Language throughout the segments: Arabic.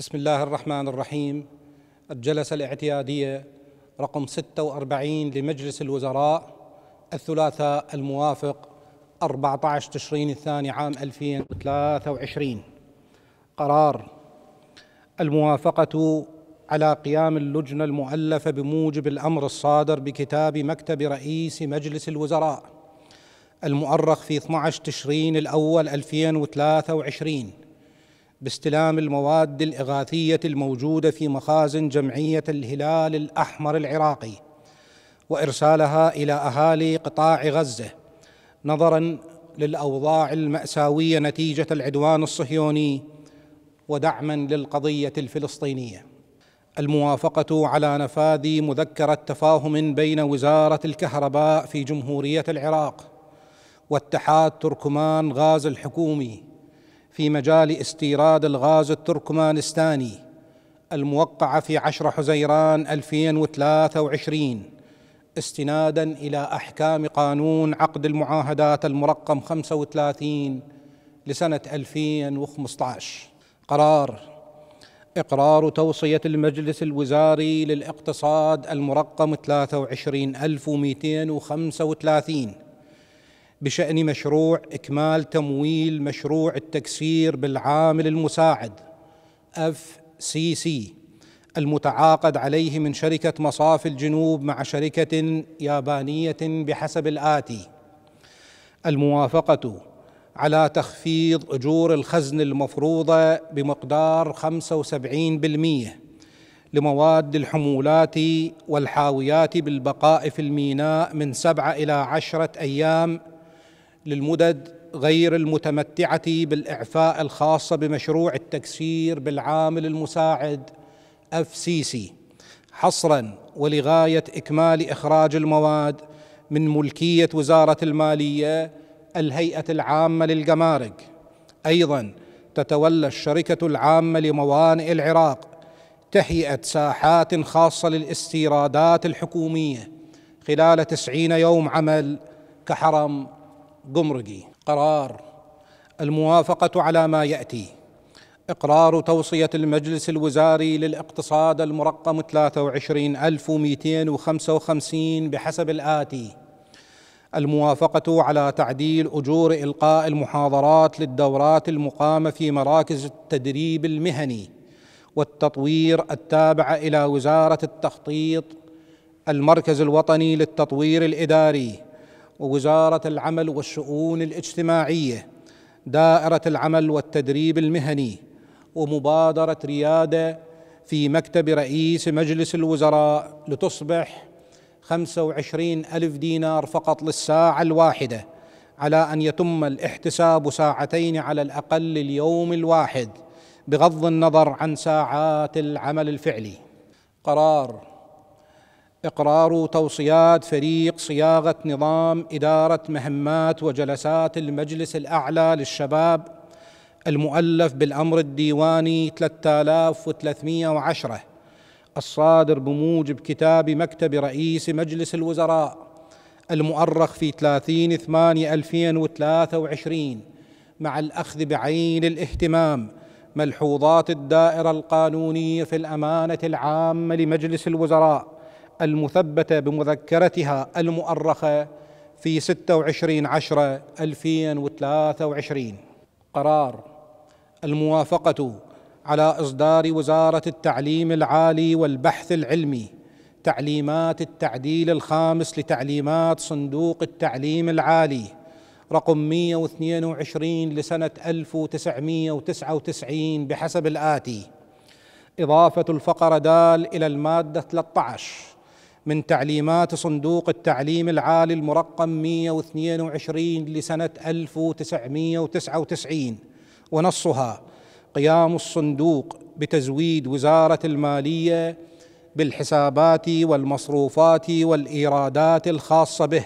بسم الله الرحمن الرحيم الجلسة الاعتيادية رقم 46 لمجلس الوزراء الثلاثاء الموافق 14 تشرين الثاني عام 2023 قرار الموافقة على قيام اللجنة المؤلفة بموجب الأمر الصادر بكتاب مكتب رئيس مجلس الوزراء المؤرخ في 12 تشرين الأول 2023 باستلام المواد الاغاثيه الموجوده في مخازن جمعيه الهلال الاحمر العراقي وارسالها الى اهالي قطاع غزه نظرا للاوضاع الماساويه نتيجه العدوان الصهيوني ودعما للقضيه الفلسطينيه الموافقه على نفاذ مذكره تفاهم بين وزاره الكهرباء في جمهوريه العراق واتحاد تركمان غاز الحكومي في مجال استيراد الغاز التركمانستاني الموقعة في 10 حزيران 2023 استنادا إلى أحكام قانون عقد المعاهدات المرقم 35 لسنة 2015 قرار إقرار توصية المجلس الوزاري للاقتصاد المرقم 23235 بشان مشروع اكمال تمويل مشروع التكسير بالعامل المساعد اف سي سي المتعاقد عليه من شركه مصافي الجنوب مع شركه يابانيه بحسب الاتي الموافقه على تخفيض اجور الخزن المفروضه بمقدار 75% لمواد الحمولات والحاويات بالبقاء في الميناء من سبعه الى عشره ايام للمدد غير المتمتعه بالاعفاء الخاصه بمشروع التكسير بالعامل المساعد اف سي سي حصرا ولغايه اكمال اخراج المواد من ملكيه وزاره الماليه الهيئه العامه للجمارك ايضا تتولى الشركه العامه لموانئ العراق تهيئه ساحات خاصه للاستيرادات الحكوميه خلال تسعين يوم عمل كحرم جمركي قرار الموافقه على ما ياتي إقرار توصية المجلس الوزاري للاقتصاد المرقم 23255 بحسب الآتي الموافقة على تعديل أجور إلقاء المحاضرات للدورات المقامة في مراكز التدريب المهني والتطوير التابعة إلى وزارة التخطيط المركز الوطني للتطوير الإداري ووزاره العمل والشؤون الاجتماعيه دائره العمل والتدريب المهني ومبادره رياده في مكتب رئيس مجلس الوزراء لتصبح 25 ألف دينار فقط للساعة الواحدة على أن يتم الاحتساب ساعتين على الأقل اليوم الواحد بغض النظر عن ساعات العمل الفعلي قرار اقرار توصيات فريق صياغه نظام اداره مهمات وجلسات المجلس الاعلى للشباب المؤلف بالامر الديواني 3310 الصادر بموجب كتاب مكتب رئيس مجلس الوزراء المؤرخ في 30 8 2023 مع الأخذ بعين الاهتمام ملحوظات الدائرة القانونية في الأمانة العامة لمجلس الوزراء المثبتة بمذكرتها المؤرخة في 26 عشر 2023 قرار الموافقة على إصدار وزارة التعليم العالي والبحث العلمي تعليمات التعديل الخامس لتعليمات صندوق التعليم العالي رقم 122 لسنة 1999 بحسب الآتي إضافة الفقرة دال إلى المادة 13 من تعليمات صندوق التعليم العالي المرقم 122 لسنة 1999 ونصها قيام الصندوق بتزويد وزارة المالية بالحسابات والمصروفات والإيرادات الخاصة به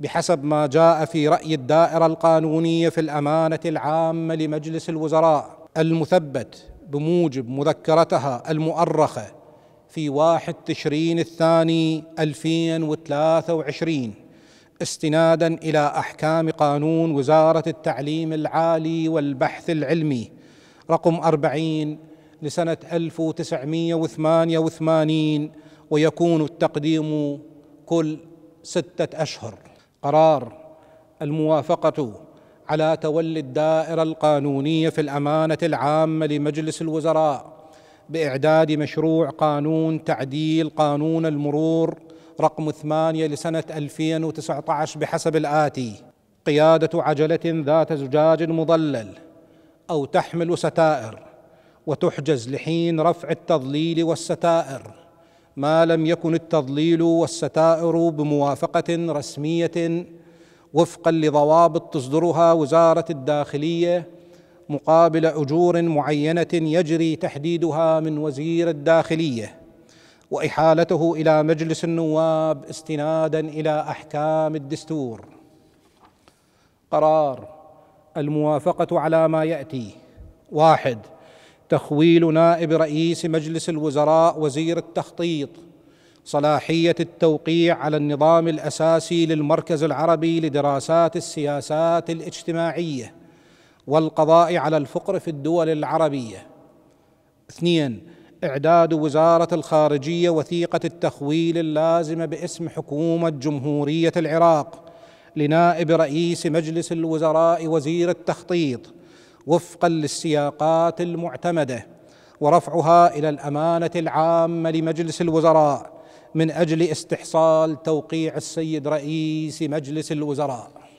بحسب ما جاء في رأي الدائرة القانونية في الأمانة العامة لمجلس الوزراء المثبت بموجب مذكرتها المؤرخه في واحد تشرين الثاني 2023 استنادا الى احكام قانون وزاره التعليم العالي والبحث العلمي رقم 40 لسنه 1988 ويكون التقديم كل سته اشهر قرار الموافقه على تولي الدائره القانونيه في الامانه العامه لمجلس الوزراء باعداد مشروع قانون تعديل قانون المرور رقم ثمانيه لسنه 2019 بحسب الاتي قياده عجله ذات زجاج مضلل او تحمل ستائر وتحجز لحين رفع التضليل والستائر ما لم يكن التضليل والستائر بموافقه رسميه وفقا لضوابط تصدرها وزاره الداخليه مقابل اجور معينه يجري تحديدها من وزير الداخليه واحالته الى مجلس النواب استنادا الى احكام الدستور قرار الموافقه على ما ياتي واحد تخويل نائب رئيس مجلس الوزراء وزير التخطيط صلاحيه التوقيع على النظام الاساسي للمركز العربي لدراسات السياسات الاجتماعيه والقضاء على الفقر في الدول العربيه اثنين اعداد وزاره الخارجيه وثيقه التخويل اللازمه باسم حكومه جمهوريه العراق لنائب رئيس مجلس الوزراء وزير التخطيط وفقا للسياقات المعتمده ورفعها الى الامانه العامه لمجلس الوزراء من اجل استحصال توقيع السيد رئيس مجلس الوزراء